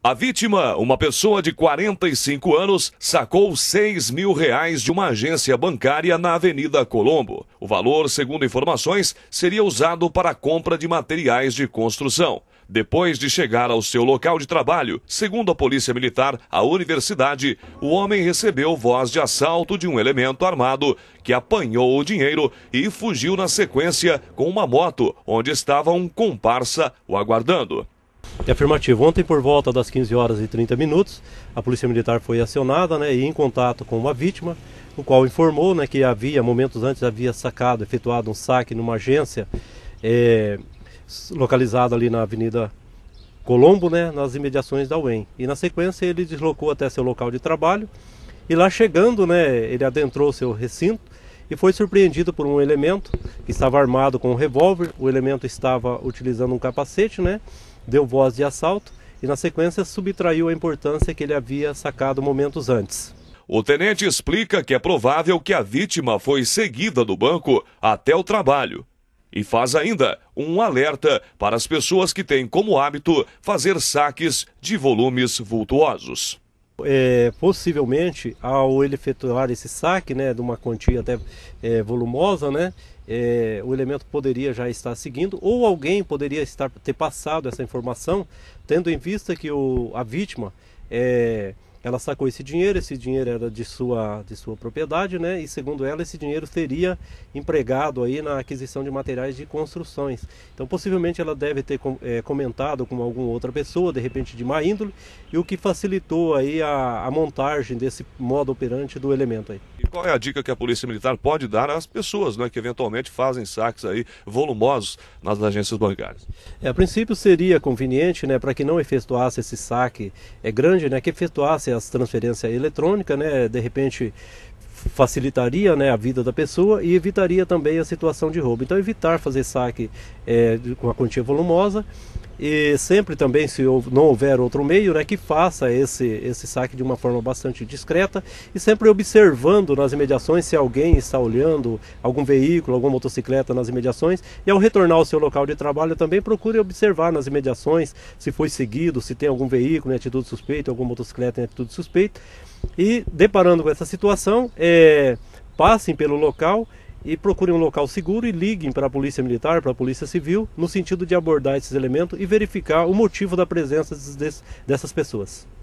A vítima, uma pessoa de 45 anos, sacou 6 mil reais de uma agência bancária na Avenida Colombo. O valor, segundo informações, seria usado para a compra de materiais de construção. Depois de chegar ao seu local de trabalho, segundo a Polícia Militar, a universidade, o homem recebeu voz de assalto de um elemento armado que apanhou o dinheiro e fugiu na sequência com uma moto, onde estava um comparsa o aguardando. É afirmativo. Ontem, por volta das 15 horas e 30 minutos, a Polícia Militar foi acionada né, e em contato com uma vítima, o qual informou né, que havia, momentos antes, havia sacado, efetuado um saque numa agência é, localizada ali na Avenida Colombo, né, nas imediações da UEM. E na sequência ele deslocou até seu local de trabalho e lá chegando, né, ele adentrou seu recinto e foi surpreendido por um elemento que estava armado com um revólver. O elemento estava utilizando um capacete, né? deu voz de assalto e, na sequência, subtraiu a importância que ele havia sacado momentos antes. O tenente explica que é provável que a vítima foi seguida do banco até o trabalho. E faz ainda um alerta para as pessoas que têm como hábito fazer saques de volumes vultuosos é, possivelmente ao ele efetuar esse saque, né, de uma quantia até é, volumosa, né, é, o elemento poderia já estar seguindo ou alguém poderia estar ter passado essa informação, tendo em vista que o, a vítima é, ela sacou esse dinheiro, esse dinheiro era de sua, de sua propriedade, né? E segundo ela, esse dinheiro seria empregado aí na aquisição de materiais de construções. Então, possivelmente ela deve ter é, comentado com alguma outra pessoa, de repente de má índole, e o que facilitou aí a, a montagem desse modo operante do elemento aí. E qual é a dica que a Polícia Militar pode dar às pessoas, né, que eventualmente fazem saques aí volumosos nas agências bancárias? É, a princípio seria conveniente, né, para que não efetuasse esse saque é grande, né, que efetuasse as transferências eletrônicas, né? De repente facilitaria né, a vida da pessoa e evitaria também a situação de roubo. Então evitar fazer saque é, com a quantia volumosa e sempre também se não houver outro meio, né, que faça esse, esse saque de uma forma bastante discreta e sempre observando nas imediações se alguém está olhando algum veículo, alguma motocicleta nas imediações e ao retornar ao seu local de trabalho também procure observar nas imediações se foi seguido, se tem algum veículo em atitude suspeita, alguma motocicleta em atitude suspeita e deparando com essa situação, é, passem pelo local e procurem um local seguro e liguem para a Polícia Militar, para a Polícia Civil, no sentido de abordar esses elementos e verificar o motivo da presença dessas pessoas.